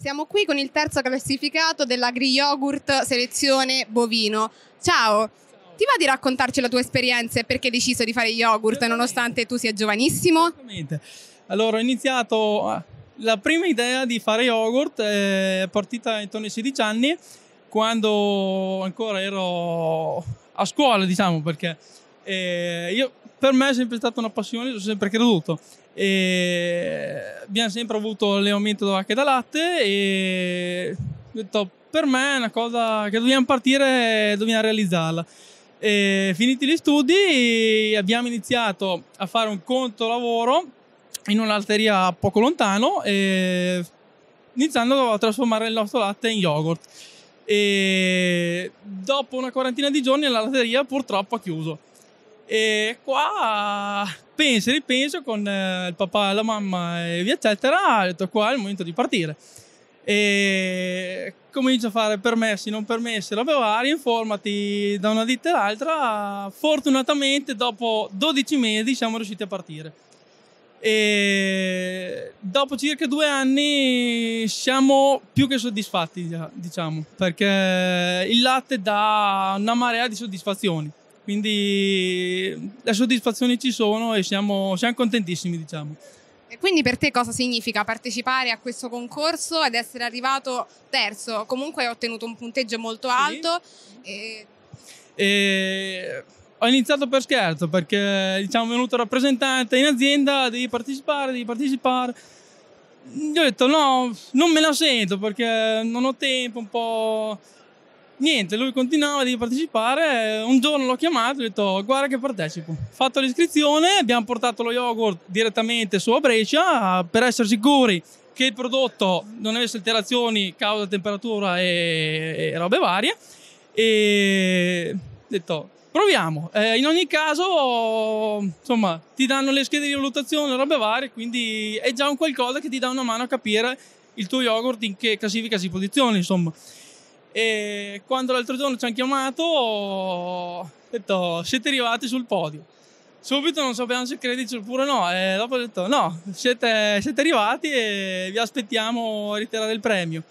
Siamo qui con il terzo classificato dell'Agri Yogurt Selezione Bovino. Ciao, ti va di raccontarci la tua esperienza e perché hai deciso di fare yogurt nonostante tu sia giovanissimo? Esattamente. Allora, ho iniziato ah, la prima idea di fare yogurt eh, è partita intorno ai 16 anni quando ancora ero a scuola, diciamo, perché eh, io, per me è sempre stata una passione, ci ho sempre creduto. E abbiamo sempre avuto le aumento da vacche da latte e ho detto, per me è una cosa che dobbiamo partire, dobbiamo realizzarla. E finiti gli studi abbiamo iniziato a fare un conto lavoro in un'alteria poco lontano iniziando a trasformare il nostro latte in yogurt e dopo una quarantina di giorni la latteria purtroppo ha chiuso e qua penso e ripenso con eh, il papà, la mamma e via eccetera, ho detto qua è il momento di partire. E comincio a fare permessi, non permessi, robe varie, informati da una ditta all'altra. Fortunatamente dopo 12 mesi siamo riusciti a partire. E dopo circa due anni siamo più che soddisfatti, diciamo, perché il latte dà una marea di soddisfazioni. Quindi le soddisfazioni ci sono e siamo, siamo contentissimi, diciamo. E quindi per te cosa significa partecipare a questo concorso ed essere arrivato terzo? Comunque hai ottenuto un punteggio molto alto. Sì. E... E ho iniziato per scherzo perché diciamo è venuto rappresentante in azienda, devi partecipare, devi partecipare. Gli ho detto no, non me la sento perché non ho tempo, un po' Niente, lui continuava, devi partecipare. Un giorno l'ho chiamato e ho detto: Guarda, che partecipo. Fatto l'iscrizione, abbiamo portato lo yogurt direttamente su a Brescia per essere sicuri che il prodotto non avesse alterazioni causa temperatura e, e robe varie. E ho detto: Proviamo. Eh, in ogni caso, insomma, ti danno le schede di valutazione, robe varie, quindi è già un qualcosa che ti dà una mano a capire il tuo yogurt in che classifica si posiziona, insomma. E quando l'altro giorno ci hanno chiamato, ho detto siete arrivati sul podio. Subito non sapevamo se crederci oppure no, e dopo ho detto no, siete, siete arrivati e vi aspettiamo a ritirare il premio.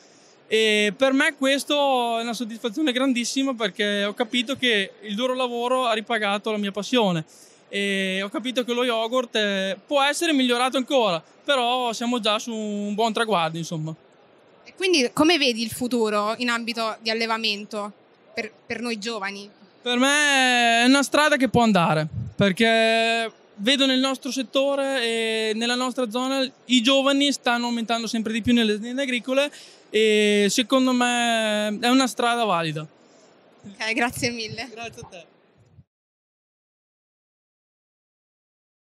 E per me questo è una soddisfazione grandissima perché ho capito che il duro lavoro ha ripagato la mia passione e ho capito che lo yogurt eh, può essere migliorato ancora, però siamo già su un buon traguardo, insomma. Quindi come vedi il futuro in ambito di allevamento per, per noi giovani? Per me è una strada che può andare, perché vedo nel nostro settore e nella nostra zona i giovani stanno aumentando sempre di più nelle aziende agricole e secondo me è una strada valida. Ok, grazie mille. Grazie a te.